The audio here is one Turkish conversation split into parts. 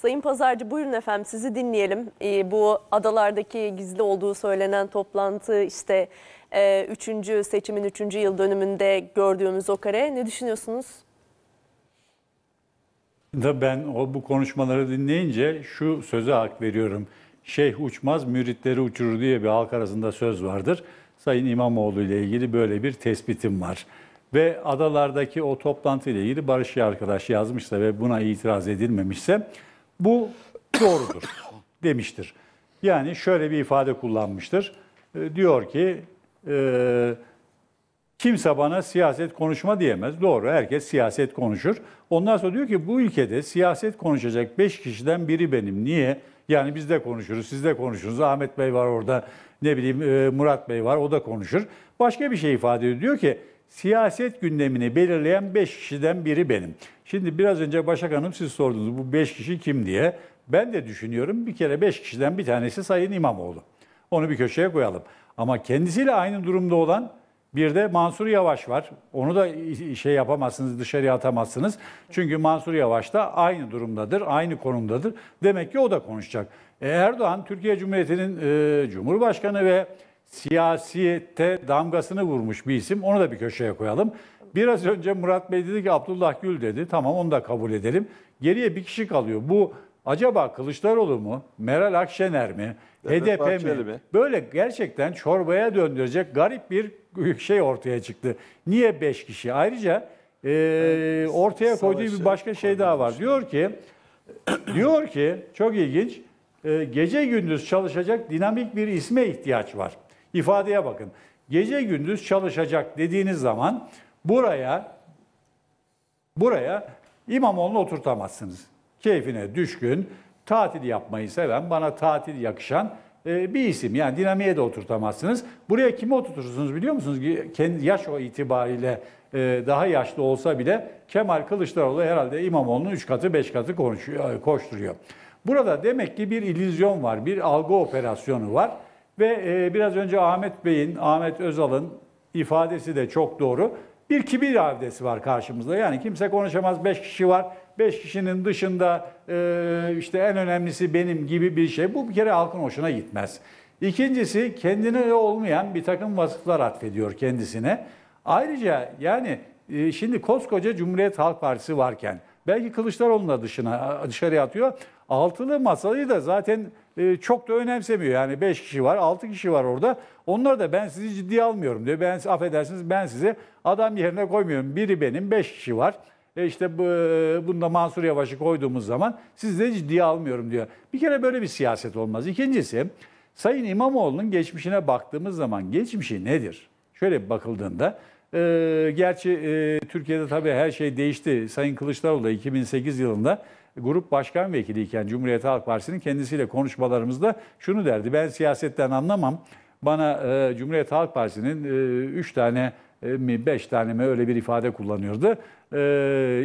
Sayın Pazarcı buyurun efendim sizi dinleyelim. Ee, bu adalardaki gizli olduğu söylenen toplantı işte e, üçüncü seçimin üçüncü yıl dönümünde gördüğümüz o kare ne düşünüyorsunuz? Da ben o bu konuşmaları dinleyince şu söze hak veriyorum. Şeyh uçmaz, müritleri uçurur diye bir halk arasında söz vardır. Sayın İmamoğlu ile ilgili böyle bir tespitim var. Ve adalardaki o toplantı ile ilgili Barış arkadaş yazmışsa ve buna itiraz edilmemişse bu doğrudur demiştir. Yani şöyle bir ifade kullanmıştır. E, diyor ki e, kimse bana siyaset konuşma diyemez. Doğru herkes siyaset konuşur. Ondan sonra diyor ki bu ülkede siyaset konuşacak 5 kişiden biri benim. Niye? Yani biz de konuşuruz, siz de konuşursunuz. Ahmet Bey var orada, ne bileyim e, Murat Bey var o da konuşur. Başka bir şey ifade ediyor. Diyor ki siyaset gündemini belirleyen 5 kişiden biri benim. Şimdi biraz önce Başak Hanım siz sordunuz bu beş kişi kim diye. Ben de düşünüyorum bir kere beş kişiden bir tanesi Sayın İmamoğlu. Onu bir köşeye koyalım. Ama kendisiyle aynı durumda olan bir de Mansur Yavaş var. Onu da şey yapamazsınız, dışarıya atamazsınız. Çünkü Mansur Yavaş da aynı durumdadır, aynı konumdadır. Demek ki o da konuşacak. E Erdoğan, Türkiye Cumhuriyeti'nin e, Cumhurbaşkanı ve siyasiyete damgasını vurmuş bir isim. Onu da bir köşeye koyalım. Biraz önce Murat Bey dedi ki Abdullah Gül dedi. Tamam onu da kabul edelim. Geriye bir kişi kalıyor. Bu acaba Kılıçdaroğlu mu? Meral Akşener mi? HDP mi? mi? Böyle gerçekten çorbaya döndürecek garip bir şey ortaya çıktı. Niye 5 kişi? Ayrıca e, ortaya koyduğu bir başka şey daha var. Diyor ki diyor ki çok ilginç gece gündüz çalışacak dinamik bir isme ihtiyaç var. İfadeye bakın. Gece gündüz çalışacak dediğiniz zaman Buraya buraya İmamoğlu'nu oturtamazsınız. Keyfine düşkün, tatil yapmayı seven, bana tatil yakışan e, bir isim. Yani dinamiğe de oturtamazsınız. Buraya kimi oturtursunuz biliyor musunuz? yaş o itibariyle e, daha yaşlı olsa bile Kemal Kılıçdaroğlu herhalde İmamoğlu'nun 3 katı 5 katı konuşuyor, e, koşturuyor. Burada demek ki bir illüzyon var, bir algı operasyonu var. Ve biraz önce Ahmet Bey'in, Ahmet Özal'ın ifadesi de çok doğru bir kibir abdesi var karşımızda. Yani kimse konuşamaz, beş kişi var. Beş kişinin dışında e, işte en önemlisi benim gibi bir şey. Bu bir kere halkın hoşuna gitmez. İkincisi kendine olmayan bir takım vasıflar atfediyor kendisine. Ayrıca yani e, şimdi koskoca Cumhuriyet Halk Partisi varken belki Kılıçdaroğlu'nu da dışına, dışarıya atıyor Altılı masayı da zaten e, çok da önemsemiyor. Yani 5 kişi var, 6 kişi var orada. Onlar da ben sizi ciddiye almıyorum diyor. Ben affedersiniz ben sizi adam yerine koymuyorum. Biri benim, 5 kişi var. E işte bu, bunda Mansur Yavaş'ı koyduğumuz zaman sizi de ciddiye almıyorum diyor. Bir kere böyle bir siyaset olmaz. İkincisi Sayın İmamoğlu'nun geçmişine baktığımız zaman geçmişi nedir? Şöyle bir bakıldığında e, gerçi e, Türkiye'de tabii her şey değişti. Sayın Kılıçdaroğlu 2008 yılında grup başkan vekiliyken Cumhuriyet Halk Partisi'nin kendisiyle konuşmalarımızda şunu derdi. Ben siyasetten anlamam. Bana e, Cumhuriyet Halk Partisi'nin 3 e, tane e, mi 5 tane mi öyle bir ifade kullanıyordu. E,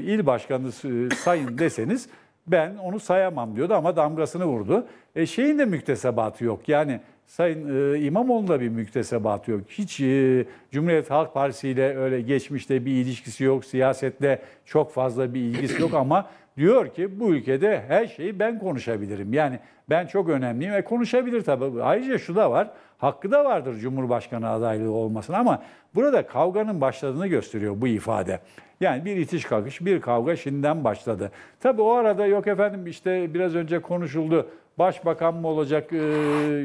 il başkanı e, sayın deseniz ben onu sayamam diyordu ama damgasını vurdu. E, şeyin de müktesebatı yok. Yani Sayın e, İmamoğlu'nun da bir müktesebatı yok. Hiç e, Cumhuriyet Halk Partisi ile öyle geçmişte bir ilişkisi yok. Siyasetle çok fazla bir ilgisi yok ama diyor ki bu ülkede her şeyi ben konuşabilirim. Yani ben çok önemliyim ve konuşabilir tabii. Ayrıca şu da var, hakkı da vardır Cumhurbaşkanı adaylığı olmasına ama burada kavganın başladığını gösteriyor bu ifade. Yani bir itiş kakış, bir kavga şimdiden başladı. Tabii o arada yok efendim işte biraz önce konuşuldu. Başbakan mı olacak,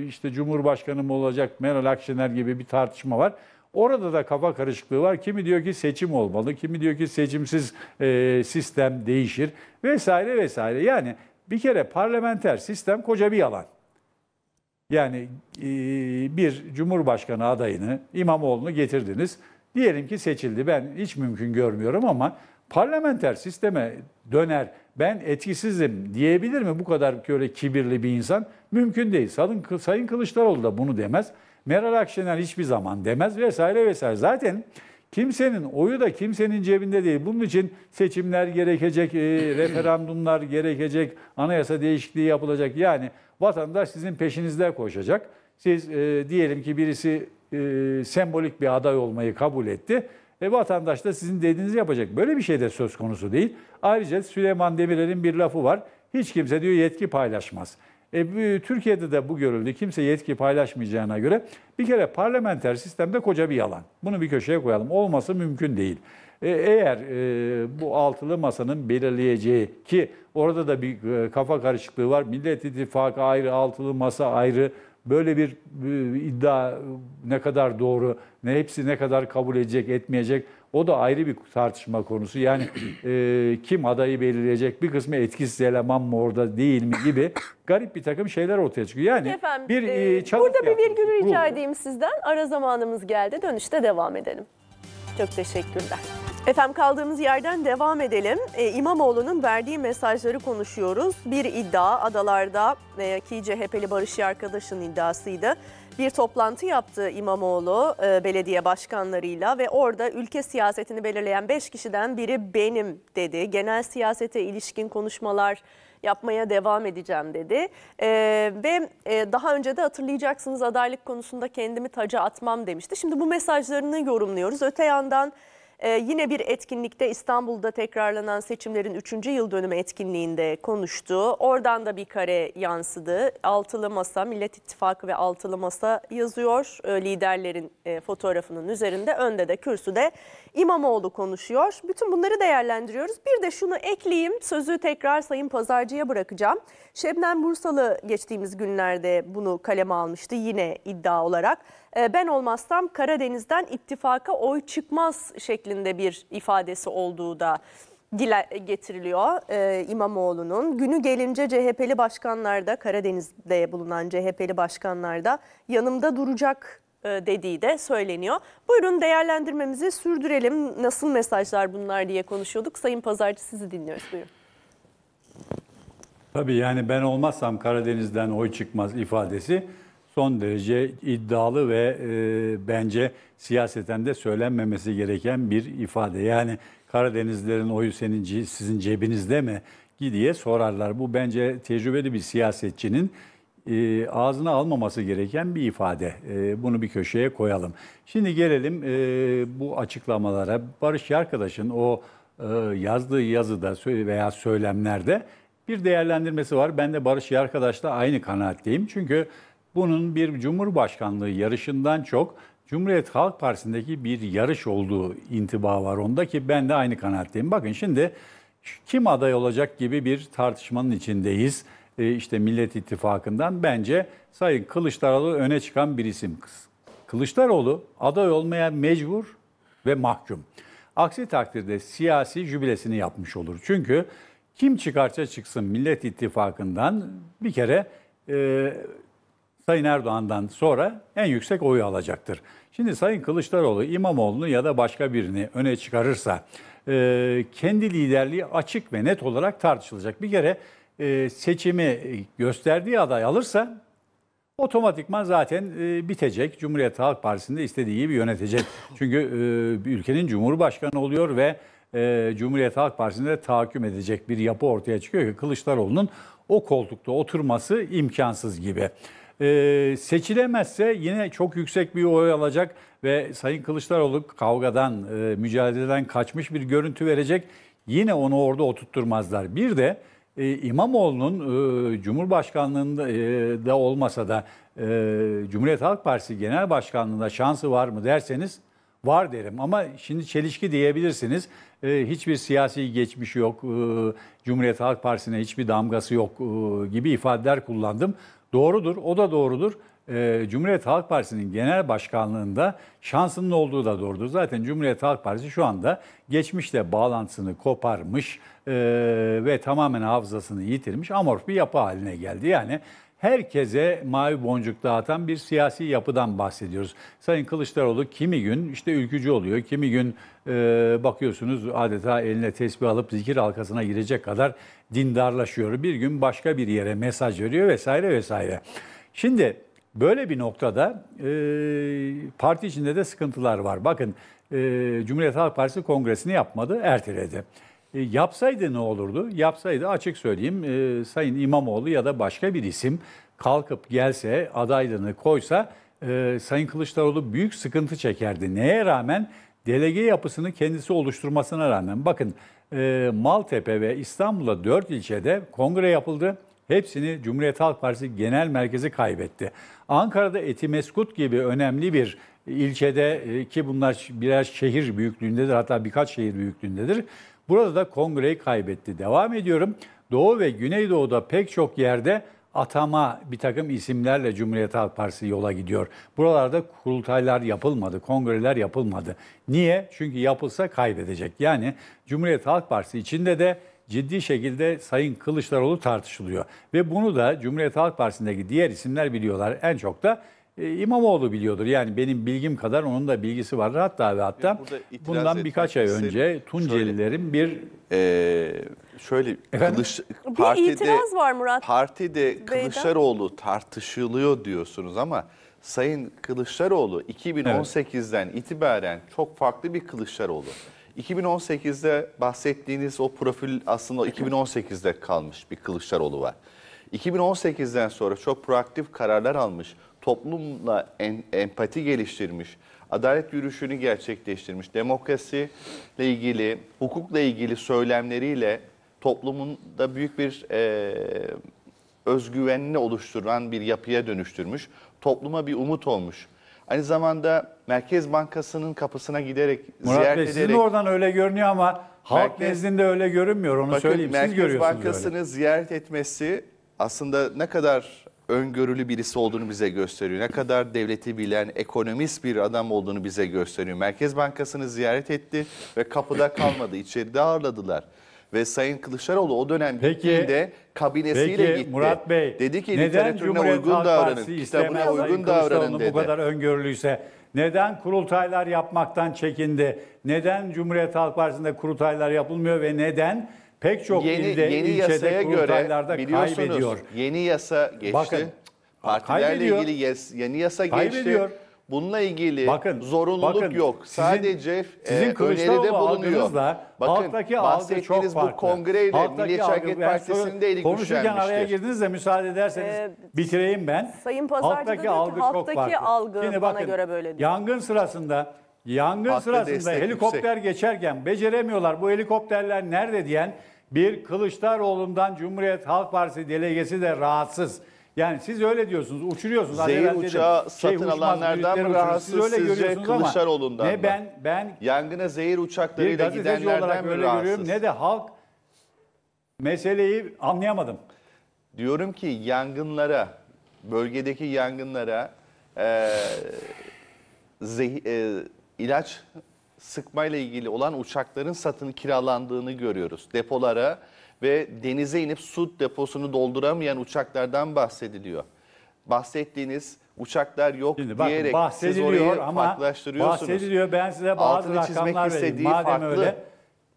işte Cumhurbaşkanı mı olacak, Meral Akşener gibi bir tartışma var. Orada da kafa karışıklığı var. Kimi diyor ki seçim olmalı, kimi diyor ki seçimsiz e, sistem değişir vesaire vesaire. Yani bir kere parlamenter sistem koca bir yalan. Yani e, bir cumhurbaşkanı adayını, İmamoğlu'nu getirdiniz. Diyelim ki seçildi. Ben hiç mümkün görmüyorum ama parlamenter sisteme döner, ben etkisizim diyebilir mi bu kadar böyle kibirli bir insan? Mümkün değil. Sayın Kılıçdaroğlu da bunu demez. Meral Akşener hiçbir zaman demez vesaire vesaire. Zaten kimsenin oyu da kimsenin cebinde değil. Bunun için seçimler gerekecek, e, referandumlar gerekecek, anayasa değişikliği yapılacak. Yani vatandaş sizin peşinizde koşacak. Siz e, diyelim ki birisi e, sembolik bir aday olmayı kabul etti. E, vatandaş da sizin dediğinizi yapacak. Böyle bir şey de söz konusu değil. Ayrıca Süleyman Demirel'in bir lafı var. Hiç kimse diyor yetki paylaşmaz. E, Türkiye'de de bu görüldü. Kimse yetki paylaşmayacağına göre bir kere parlamenter sistemde koca bir yalan. Bunu bir köşeye koyalım. Olması mümkün değil. E, eğer e, bu altılı masanın belirleyeceği ki orada da bir e, kafa karışıklığı var. Millet İttifakı ayrı, altılı masa ayrı. Böyle bir e, iddia ne kadar doğru, ne hepsi ne kadar kabul edecek, etmeyecek o da ayrı bir tartışma konusu. Yani e, kim adayı belirleyecek, bir kısmı etkisiz eleman mı orada değil mi gibi garip bir takım şeyler ortaya çıkıyor. Yani Efendim, bir e, e çalıp Burada bir virgül rica edeyim sizden. Ara zamanımız geldi. Dönüşte devam edelim. Çok teşekkürler. Efendim kaldığımız yerden devam edelim. E, İmamoğlu'nun verdiği mesajları konuşuyoruz. Bir iddia adalarda e, ki CHP'li Barışçı arkadaşın iddiasıydı. Bir toplantı yaptı İmamoğlu e, belediye başkanlarıyla ve orada ülke siyasetini belirleyen 5 kişiden biri benim dedi. Genel siyasete ilişkin konuşmalar yapmaya devam edeceğim dedi. E, ve daha önce de hatırlayacaksınız adaylık konusunda kendimi taca atmam demişti. Şimdi bu mesajlarını yorumluyoruz. Öte yandan ee, yine bir etkinlikte İstanbul'da tekrarlanan seçimlerin 3. yıl dönümü etkinliğinde konuştu. Oradan da bir kare yansıdı. Altılı Masa, Millet İttifakı ve Altılı Masa yazıyor ee, liderlerin e, fotoğrafının üzerinde. Önde de kürsüde İmamoğlu konuşuyor. Bütün bunları değerlendiriyoruz. Bir de şunu ekleyeyim, sözü tekrar Sayın Pazarcı'ya bırakacağım. Şebnem Bursalı geçtiğimiz günlerde bunu kaleme almıştı yine iddia olarak. Ee, ben olmazsam Karadeniz'den ittifaka oy çıkmaz şeklinde bir ifadesi olduğu da dile e, getiriliyor e, İmamoğlu'nun. Günü gelince CHP'li başkanlar da Karadeniz'de bulunan CHP'li başkanlar da yanımda duracak e, dediği de söyleniyor. Buyurun değerlendirmemizi sürdürelim. Nasıl mesajlar bunlar diye konuşuyorduk. Sayın Pazarcı sizi dinliyoruz. Buyurun. Tabii yani ben olmazsam Karadeniz'den oy çıkmaz ifadesi son derece iddialı ve e, bence siyaseten de söylenmemesi gereken bir ifade. Yani Karadenizlerin oyu senin sizin cebinizde mi diye sorarlar. Bu bence tecrübeli bir siyasetçinin e, ağzına almaması gereken bir ifade. E, bunu bir köşeye koyalım. Şimdi gelelim e, bu açıklamalara. Barış arkadaşın o e, yazdığı yazıda veya söylemlerde bir değerlendirmesi var. Ben de Barış arkadaşla aynı kanaatteyim. Çünkü bunun bir cumhurbaşkanlığı yarışından çok Cumhuriyet Halk Partisi'ndeki bir yarış olduğu intiba var onda ki ben de aynı kanaatteyim. Bakın şimdi kim aday olacak gibi bir tartışmanın içindeyiz. E, işte Millet İttifakı'ndan bence Sayın Kılıçdaroğlu öne çıkan bir isim. kız. Kılıçdaroğlu aday olmaya mecbur ve mahkum. Aksi takdirde siyasi jübilesini yapmış olur. Çünkü kim çıkarsa çıksın Millet İttifakı'ndan bir kere e, Sayın Erdoğan'dan sonra en yüksek oyu alacaktır. Şimdi Sayın Kılıçdaroğlu İmamoğlu'nu ya da başka birini öne çıkarırsa e, kendi liderliği açık ve net olarak tartışılacak. Bir kere e, seçimi gösterdiği aday alırsa otomatikman zaten e, bitecek. Cumhuriyet Halk Partisi'nde istediği gibi yönetecek. Çünkü e, ülkenin cumhurbaşkanı oluyor ve e, Cumhuriyet Halk Partisi'nde tahakküm edecek bir yapı ortaya çıkıyor ki Kılıçdaroğlu'nun o koltukta oturması imkansız gibi. Ee, seçilemezse yine çok yüksek bir oy alacak ve Sayın Kılıçdaroğlu kavgadan, e, mücadeleden kaçmış bir görüntü verecek. Yine onu orada oturtturmazlar. Bir de e, İmamoğlu'nun e, Cumhurbaşkanlığında e, da olmasa da e, Cumhuriyet Halk Partisi Genel Başkanlığında şansı var mı derseniz var derim. Ama şimdi çelişki diyebilirsiniz. E, hiçbir siyasi geçmiş yok, e, Cumhuriyet Halk Partisi'ne hiçbir damgası yok e, gibi ifadeler kullandım. Doğrudur, o da doğrudur. Cumhuriyet Halk Partisi'nin genel başkanlığında şansının olduğu da doğrudur. Zaten Cumhuriyet Halk Partisi şu anda geçmişle bağlantısını koparmış ve tamamen hafızasını yitirmiş amorf bir yapı haline geldi. Yani herkese mavi boncuk dağıtan bir siyasi yapıdan bahsediyoruz. Sayın Kılıçdaroğlu kimi gün işte ülkücü oluyor, kimi gün e, bakıyorsunuz adeta eline tesbih alıp zikir halkasına girecek kadar dindarlaşıyor. Bir gün başka bir yere mesaj veriyor vesaire vesaire. Şimdi böyle bir noktada e, parti içinde de sıkıntılar var. Bakın e, Cumhuriyet Halk Partisi kongresini yapmadı, erteledi. E, yapsaydı ne olurdu? Yapsaydı açık söyleyeyim e, Sayın İmamoğlu ya da başka bir isim kalkıp gelse adaylığını koysa e, Sayın Kılıçdaroğlu büyük sıkıntı çekerdi. Neye rağmen? Delege yapısını kendisi oluşturmasına rağmen. Bakın e, Maltepe ve İstanbul'da dört ilçede kongre yapıldı. Hepsini Cumhuriyet Halk Partisi genel merkezi kaybetti. Ankara'da Etimeskut gibi önemli bir ilçede e, ki bunlar birer şehir büyüklüğündedir hatta birkaç şehir büyüklüğündedir. Burada da kongreyi kaybetti. Devam ediyorum. Doğu ve Güneydoğu'da pek çok yerde atama bir takım isimlerle Cumhuriyet Halk Partisi yola gidiyor. Buralarda kurultaylar yapılmadı, kongreler yapılmadı. Niye? Çünkü yapılsa kaybedecek. Yani Cumhuriyet Halk Partisi içinde de ciddi şekilde Sayın Kılıçdaroğlu tartışılıyor. Ve bunu da Cumhuriyet Halk Partisi'ndeki diğer isimler biliyorlar. En çok da e, İmamoğlu biliyordur. Yani benim bilgim kadar onun da bilgisi vardır. Hatta ve hatta bundan birkaç ay önce isterim. Tuncelilerin şöyle, bir... E, şöyle Kılıç, partide, bir itiraz var Murat. Partide Bey'den. Kılıçdaroğlu tartışılıyor diyorsunuz ama... Sayın Kılıçdaroğlu 2018'den evet. itibaren çok farklı bir Kılıçdaroğlu. 2018'de bahsettiğiniz o profil aslında 2018'de kalmış bir Kılıçdaroğlu var. 2018'den sonra çok proaktif kararlar almış toplumla en, empati geliştirmiş, adalet yürüyüşünü gerçekleştirmiş, demokrasiyle ilgili, hukukla ilgili söylemleriyle toplumunda büyük bir e, özgüvenini oluşturan bir yapıya dönüştürmüş, topluma bir umut olmuş. Aynı zamanda Merkez Bankası'nın kapısına giderek, Murat ziyaret Bey, ederek... Murat oradan öyle görünüyor ama halk nezdinde öyle görünmüyor, onu bakın, söyleyeyim. Merkez Siz görüyorsunuz Bankası'nı öyle. ziyaret etmesi aslında ne kadar öngörülü birisi olduğunu bize gösteriyor. Ne kadar devleti bilen, ekonomist bir adam olduğunu bize gösteriyor. Merkez Bankası'nı ziyaret etti ve kapıda kalmadı. İçeride ağırladılar. Ve Sayın Kılıçdaroğlu o dönem peki, de kabinesiyle peki, gitti. Murat Bey, dedi ki neden Cumhuriyet uygun Halk davranın, Partisi kitabına uygun davranın dedi. Bu kadar öngörülüyse neden kurultaylar yapmaktan çekindi? Neden Cumhuriyet Halk Partisi'nde kurultaylar yapılmıyor ve neden Pek çok yeni, ilde, yeni yasaya göre biliyorsunuz kaybediyor. yeni yasa geçti. Bakın, Partilerle ilgili yes, yeni yasa kaybediyor. geçti. Bununla ilgili bakın, zorunluluk bakın, yok. Sizin, Sadece e, sizin e, öneride bulunuyor. Bakın alttaki algı çok farklı. bu kongreyle alttaki Milliyetçi Hareket Partisi'nin de eli Konuşurken araya girdiniz de müsaade ederseniz ee, bitireyim ben. Sayın Pazarcı alttaki diyor algı ki, çok alttaki farklı. algı Şimdi bakın, bana göre böyle diyor. Yangın sırasında yangın Hatta sırasında helikopter yüksek. geçerken beceremiyorlar bu helikopterler nerede diyen bir Kılıçdaroğlu'ndan Cumhuriyet Halk Partisi delegesi de rahatsız. Yani siz öyle diyorsunuz, uçuruyorsunuz. Zehir uçağı dedim. Şey satın şey, alanlardan mı rahatsız siz öyle sizce Kılıçdaroğlu'ndan ne ben, ben yangına zehir uçaklarıyla gidenlerden mi rahatsız? Ne de halk meseleyi anlayamadım. Diyorum ki yangınlara, bölgedeki yangınlara e, zeh, e, ilaç sıkmayla ilgili olan uçakların satın kiralandığını görüyoruz. Depolara ve denize inip su deposunu dolduramayan uçaklardan bahsediliyor. Bahsettiğiniz uçaklar yok Şimdi bakın, diyerek siz orayı ama farklılaştırıyorsunuz. Bahsediliyor ben size bazı Altını rakamlar vereyim madem farklı. öyle.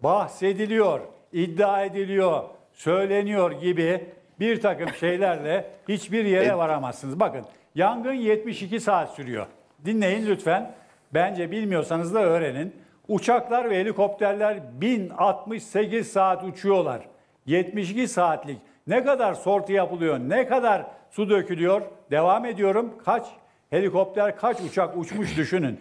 Bahsediliyor, iddia ediliyor, söyleniyor gibi bir takım şeylerle hiçbir yere e, varamazsınız. Bakın yangın 72 saat sürüyor. Dinleyin lütfen. Bence bilmiyorsanız da öğrenin. Uçaklar ve helikopterler 1068 saat uçuyorlar. 72 saatlik. Ne kadar sortu yapılıyor, ne kadar su dökülüyor? Devam ediyorum. Kaç helikopter, kaç uçak uçmuş düşünün.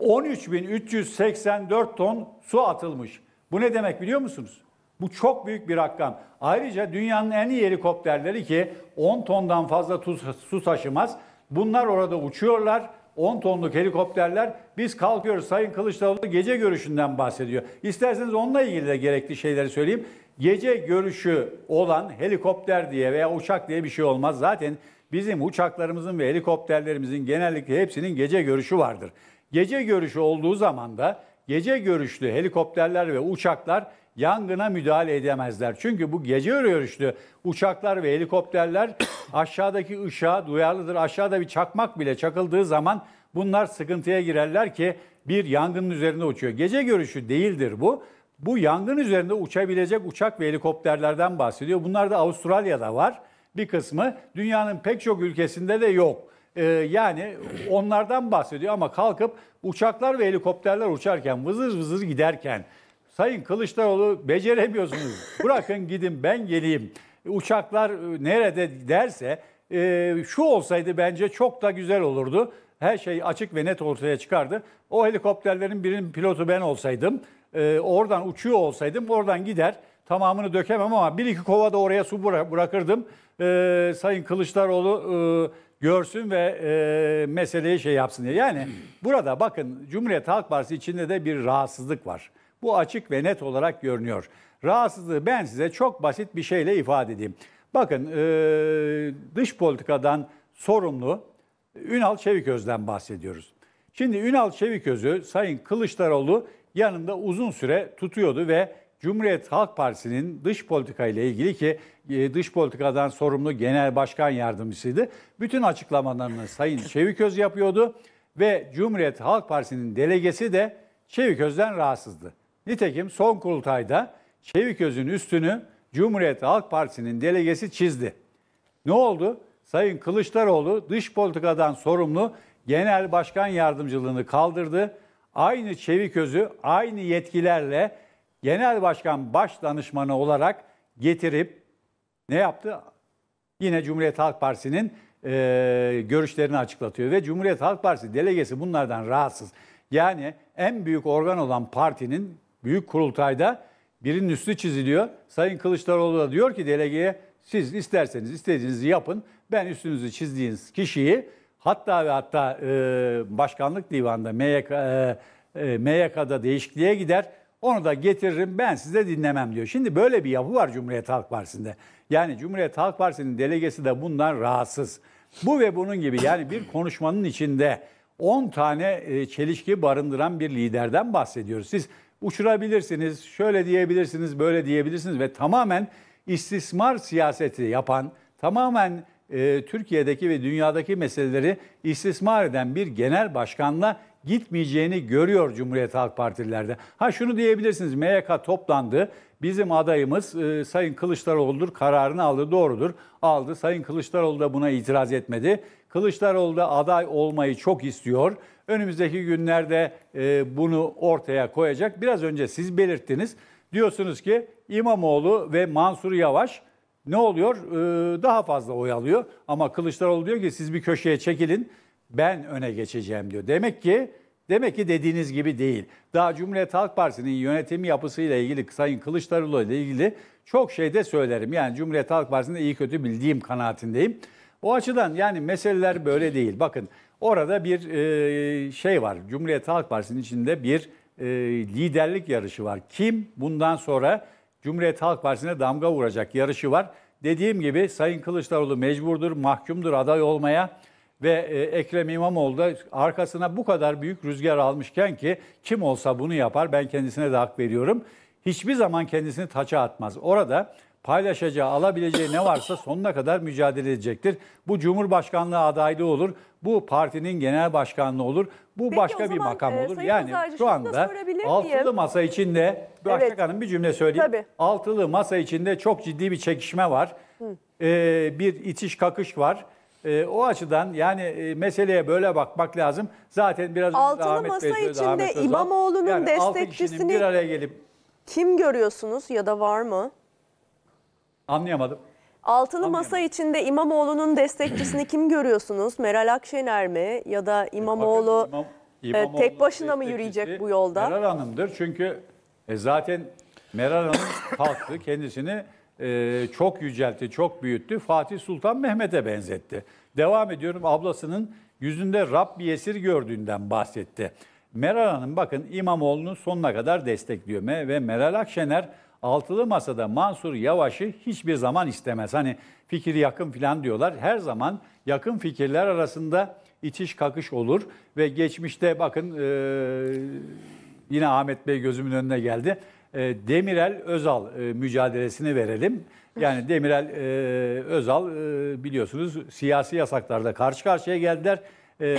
13.384 ton su atılmış. Bu ne demek biliyor musunuz? Bu çok büyük bir rakam. Ayrıca dünyanın en iyi helikopterleri ki 10 tondan fazla su taşımaz. Bunlar orada uçuyorlar 10 tonluk helikopterler biz kalkıyoruz Sayın Kılıçdaroğlu gece görüşünden bahsediyor. İsterseniz onunla ilgili de gerekli şeyleri söyleyeyim. Gece görüşü olan helikopter diye veya uçak diye bir şey olmaz. Zaten bizim uçaklarımızın ve helikopterlerimizin genellikle hepsinin gece görüşü vardır. Gece görüşü olduğu zaman da gece görüşlü helikopterler ve uçaklar yangına müdahale edemezler. Çünkü bu gece yürüyüşlü uçaklar ve helikopterler aşağıdaki ışığa duyarlıdır. Aşağıda bir çakmak bile çakıldığı zaman bunlar sıkıntıya girerler ki bir yangının üzerinde uçuyor. Gece görüşü değildir bu. Bu yangın üzerinde uçabilecek uçak ve helikopterlerden bahsediyor. Bunlar da Avustralya'da var. Bir kısmı dünyanın pek çok ülkesinde de yok. Ee, yani onlardan bahsediyor ama kalkıp uçaklar ve helikopterler uçarken vızır vızır giderken Sayın Kılıçdaroğlu beceremiyorsunuz. Bırakın gidin ben geleyim. Uçaklar e, nerede derse e, şu olsaydı bence çok da güzel olurdu. Her şey açık ve net ortaya çıkardı. O helikopterlerin birinin pilotu ben olsaydım, e, oradan uçuyor olsaydım, oradan gider. Tamamını dökemem ama bir iki kova da oraya su bırakırdım. E, Sayın Kılıçdaroğlu e, görsün ve e, meseleyi şey yapsın diye. Yani burada bakın Cumhuriyet Halk Partisi içinde de bir rahatsızlık var. Bu açık ve net olarak görünüyor. Rahatsızlığı ben size çok basit bir şeyle ifade edeyim. Bakın e, dış politikadan sorumlu Ünal Çeviköz'den bahsediyoruz. Şimdi Ünal Çeviköz'ü Sayın Kılıçdaroğlu yanında uzun süre tutuyordu ve Cumhuriyet Halk Partisi'nin dış politika ile ilgili ki e, dış politikadan sorumlu genel başkan yardımcısıydı. Bütün açıklamalarını Sayın Çeviköz yapıyordu ve Cumhuriyet Halk Partisi'nin delegesi de Çeviköz'den rahatsızdı. Nitekim son kurultayda Çeviköz'ün üstünü Cumhuriyet Halk Partisi'nin delegesi çizdi. Ne oldu? Sayın Kılıçdaroğlu dış politikadan sorumlu genel başkan yardımcılığını kaldırdı. Aynı Çeviköz'ü aynı yetkilerle genel başkan baş danışmanı olarak getirip ne yaptı? Yine Cumhuriyet Halk Partisi'nin e, görüşlerini açıklatıyor ve Cumhuriyet Halk Partisi delegesi bunlardan rahatsız. Yani en büyük organ olan partinin Büyük Kurultay'da birinin üstü çiziliyor. Sayın Kılıçdaroğlu da diyor ki delegeye siz isterseniz istediğinizi yapın. Ben üstünüzü çizdiğiniz kişiyi hatta ve hatta e, başkanlık divanda MYK, e, e, MYK'da değişikliğe gider. Onu da getiririm ben size dinlemem diyor. Şimdi böyle bir yapı var Cumhuriyet Halk Partisi'nde. Yani Cumhuriyet Halk Partisi'nin delegesi de bundan rahatsız. Bu ve bunun gibi yani bir konuşmanın içinde 10 tane e, çelişki barındıran bir liderden bahsediyoruz. Siz uçurabilirsiniz, şöyle diyebilirsiniz, böyle diyebilirsiniz ve tamamen istismar siyaseti yapan, tamamen e, Türkiye'deki ve dünyadaki meseleleri istismar eden bir genel başkanla gitmeyeceğini görüyor Cumhuriyet Halk Partililerde. Ha şunu diyebilirsiniz MYK toplandı. Bizim adayımız e, Sayın Kılıçdaroğlu'dur kararını aldı doğrudur aldı. Sayın Kılıçdaroğlu da buna itiraz etmedi. Kılıçdaroğlu da aday olmayı çok istiyor. Önümüzdeki günlerde e, bunu ortaya koyacak. Biraz önce siz belirttiniz. Diyorsunuz ki İmamoğlu ve Mansur Yavaş ne oluyor? E, daha fazla oy alıyor. Ama Kılıçdaroğlu diyor ki siz bir köşeye çekilin. Ben öne geçeceğim diyor. Demek ki Demek ki dediğiniz gibi değil. Daha Cumhuriyet Halk Partisi'nin yönetim yapısıyla ilgili Sayın Kılıçdaroğlu ile ilgili çok şey de söylerim. Yani Cumhuriyet Halk Partisi'nde iyi kötü bildiğim kanaatindeyim. O açıdan yani meseleler böyle değil. Bakın Orada bir e, şey var. Cumhuriyet Halk Partisi'nin içinde bir e, liderlik yarışı var. Kim bundan sonra Cumhuriyet Halk Partisi'ne damga vuracak yarışı var. Dediğim gibi Sayın Kılıçdaroğlu mecburdur, mahkumdur aday olmaya ve e, Ekrem İmamoğlu da arkasına bu kadar büyük rüzgar almışken ki kim olsa bunu yapar ben kendisine de hak veriyorum hiçbir zaman kendisini taça atmaz. Orada paylaşacağı, alabileceği ne varsa sonuna kadar mücadele edecektir. Bu Cumhurbaşkanlığı adaylığı olur. Bu partinin genel başkanlığı olur. Bu Peki başka zaman, bir makam e, olur. E, yani Pazarcı, şu anda altılı masa içinde Başak evet. bir cümle söyleyeyim. Tabii. Altılı masa içinde çok ciddi bir çekişme var. Ee, bir itiş kakış var. E, o açıdan yani e, meseleye böyle bakmak lazım. Zaten biraz Altılı Ahmet masa Bey içinde İmamoğlu'nun yani destekçisini bir araya gelip kim görüyorsunuz ya da var mı? Anlayamadım. Altılı Anlayamadım. Masa içinde İmamoğlu'nun destekçisini kim görüyorsunuz? Meral Akşener mi ya da İmamoğlu, İmam, İmamoğlu e, tek başına mı yürüyecek bu yolda? Meral Hanım'dır çünkü e, zaten Meral Hanım kalktı kendisini e, çok yüceltti, çok büyüttü. Fatih Sultan Mehmet'e benzetti. Devam ediyorum ablasının yüzünde Rabbi esir gördüğünden bahsetti. Meral Hanım bakın İmamoğlu'nu sonuna kadar destekliyor ve Meral Akşener altılı masada Mansur Yavaş'ı hiçbir zaman istemez. Hani fikir yakın filan diyorlar. Her zaman yakın fikirler arasında itiş kakış olur ve geçmişte bakın e, yine Ahmet Bey gözümün önüne geldi. E, Demirel Özal e, mücadelesini verelim. Yani Demirel e, Özal e, biliyorsunuz siyasi yasaklarda karşı karşıya geldiler e,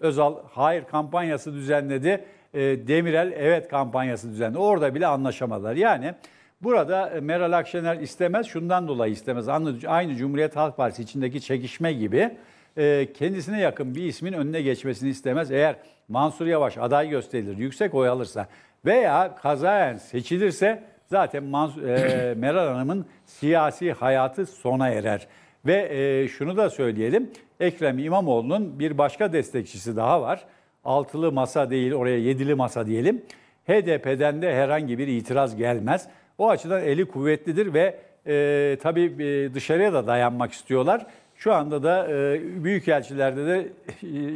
Özal hayır kampanyası düzenledi. E, Demirel evet kampanyası düzenledi. Orada bile anlaşamadılar. Yani burada e, Meral Akşener istemez şundan dolayı istemez. Aynı Cumhuriyet Halk Partisi içindeki çekişme gibi e, kendisine yakın bir ismin önüne geçmesini istemez. Eğer Mansur Yavaş aday gösterilir, yüksek oy alırsa veya kazayen seçilirse zaten Mansur, e, Meral Hanım'ın siyasi hayatı sona erer. Ve e, şunu da söyleyelim. Ekrem İmamoğlu'nun bir başka destekçisi daha var. Altılı masa değil oraya yedili masa diyelim. HDP'den de herhangi bir itiraz gelmez. O açıdan eli kuvvetlidir ve e, tabii e, dışarıya da dayanmak istiyorlar. Şu anda da e, büyükelçilerde de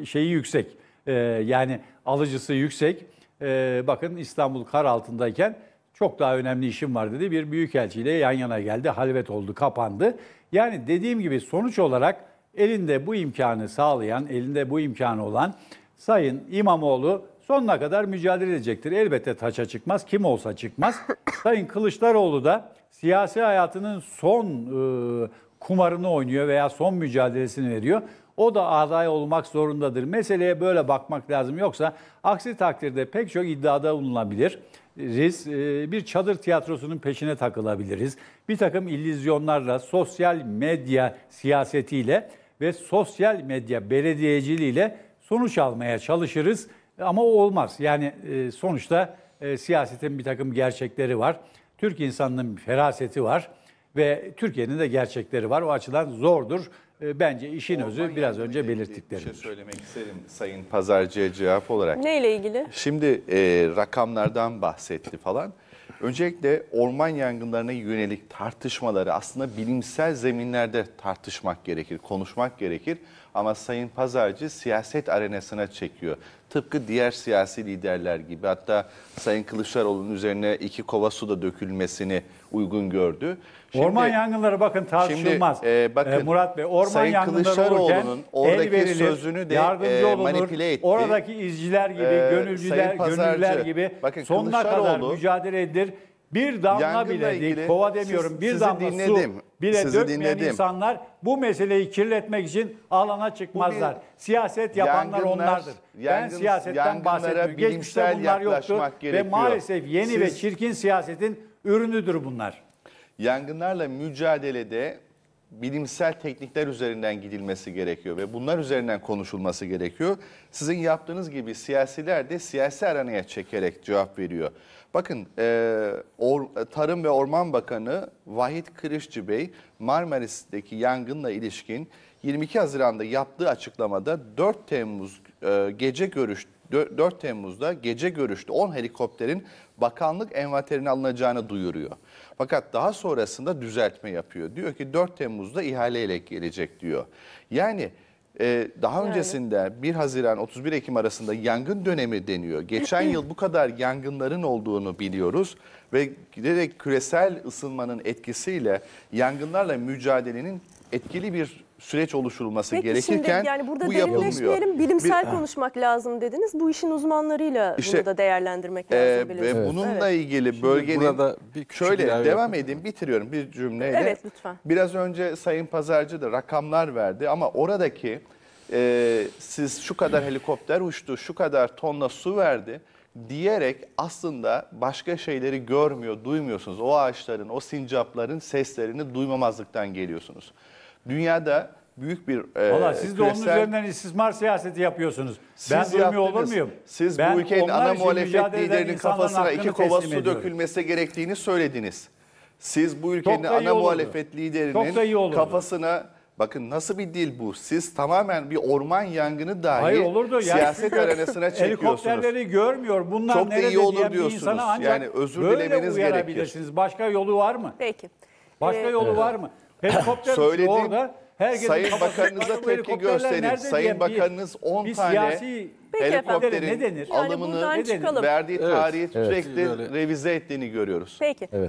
e, şeyi yüksek. E, yani alıcısı yüksek. E, bakın İstanbul kar altındayken çok daha önemli işim var dedi. Bir büyükelçiyle yan yana geldi. Halvet oldu, kapandı. Yani dediğim gibi sonuç olarak elinde bu imkanı sağlayan, elinde bu imkanı olan Sayın İmamoğlu sonuna kadar mücadele edecektir. Elbette taça çıkmaz, kim olsa çıkmaz. Sayın Kılıçdaroğlu da siyasi hayatının son e, kumarını oynuyor veya son mücadelesini veriyor. O da aday olmak zorundadır. Meseleye böyle bakmak lazım. Yoksa aksi takdirde pek çok iddiada bulunabilir. Biz e, Bir çadır tiyatrosunun peşine takılabiliriz. Bir takım illüzyonlarla, sosyal medya siyasetiyle ve sosyal medya belediyeciliğiyle sonuç almaya çalışırız. Ama o olmaz. Yani e, sonuçta e, siyasetin bir takım gerçekleri var. Türk insanının feraseti var ve Türkiye'nin de gerçekleri var. O açıdan zordur. Ee, bence işin Orman özü biraz önce belirttiklerim. Bir şey söylemek isterim Sayın Pazarcı'ya cevap olarak. Neyle ilgili? Şimdi e, rakamlardan bahsetti falan. Öncelikle orman yangınlarına yönelik tartışmaları aslında bilimsel zeminlerde tartışmak gerekir, konuşmak gerekir. Ama Sayın Pazarcı siyaset arenasına çekiyor. Tıpkı diğer siyasi liderler gibi hatta Sayın Kılıçdaroğlu'nun üzerine iki kova su da dökülmesini uygun gördü. Şimdi, orman yangınları bakın tartışılmaz. Şimdi, e, bakın, e, Murat Bey orman Sayın yangınları olurken oradaki el verilir, sözünü de yardımcı e, manipüle etti. Oradaki izciler gibi, e, gönüllüler, Pazarcı, gönüllüler gibi bakın, sonuna kadar mücadele edilir bir damla Yangınla bile değil, kova demiyorum, siz- bir sizi damla dinledim. su bile Sizi dökmeyen dinledim. insanlar bu meseleyi kirletmek için alana çıkmazlar. Siyaset yapanlar Yangınlar- onlardır. Ben siyasetten yangınlara bahsetmiyorum. Geçmişte bilimsel bunlar yoktu yaklaşmak ve maalesef yeni Siz- ve çirkin siyasetin ürünüdür bunlar. Yangınlarla mücadelede bilimsel teknikler üzerinden gidilmesi gerekiyor ve bunlar üzerinden konuşulması gerekiyor. Sizin yaptığınız gibi siyasiler de siyasi aranaya çekerek cevap veriyor. Bakın e, Or, Tarım ve Orman Bakanı Vahit Kırışçı Bey Marmaris'teki yangınla ilişkin 22 Haziran'da yaptığı açıklamada 4 Temmuz e, gece görüş 4 Temmuz'da gece görüşte 10 helikopterin bakanlık envanterine alınacağını duyuruyor. Fakat daha sonrasında düzeltme yapıyor. Diyor ki 4 Temmuz'da ihaleyle gelecek diyor. Yani ee, daha öncesinde 1 Haziran 31 Ekim arasında yangın dönemi deniyor. Geçen yıl bu kadar yangınların olduğunu biliyoruz ve giderek küresel ısınmanın etkisiyle yangınlarla mücadelenin etkili bir süreç oluşturulması Peki gerekirken şimdi yani burada bu derinleşmeyelim, bilimsel bir, konuşmak lazım dediniz. Bu işin uzmanlarıyla işte, bunu da değerlendirmek e, Ve evet. bununla ilgili bölgenin burada bir şöyle bir devam edeyim bitiriyorum bir cümleyle. Evet lütfen. Biraz önce Sayın Pazarcı da rakamlar verdi ama oradaki e, siz şu kadar helikopter uçtu, şu kadar tonla su verdi diyerek aslında başka şeyleri görmüyor, duymuyorsunuz. O ağaçların, o sincapların seslerini duymamazlıktan geliyorsunuz. Dünyada büyük bir e, Valla siz de onun küresel- üzerinden istismar siyaseti yapıyorsunuz. Siz ben durmuyor olur muyum? Siz Ben bu ülkenin ana için muhalefet liderinin kafasına iki kova su ediyorum. dökülmesi gerektiğini söylediniz. Siz bu ülkenin ana olurdu. muhalefet liderinin kafasına bakın nasıl bir dil bu? Siz tamamen bir orman yangını dahi Hayır olurdu. Yani siyaset çünkü arenasına çekiyorsunuz. Helikopterleri görmüyor. Bunlar Çok da iyi olur diyen bir diyorsunuz. insana ancak Yani özür böyle dilemeniz uyarabilirsiniz. Başka yolu var mı? Peki. Başka Ee, yolu var mı? Helikopter Söylediğim, orada. Herkesin Sayın Bakanınıza tepki gösterin. Sayın Bakanınız 10 tane Peki helikopterin ne Yani alımını verdiği tarihi evet, sürekli evet. revize ettiğini görüyoruz. Peki. Evet.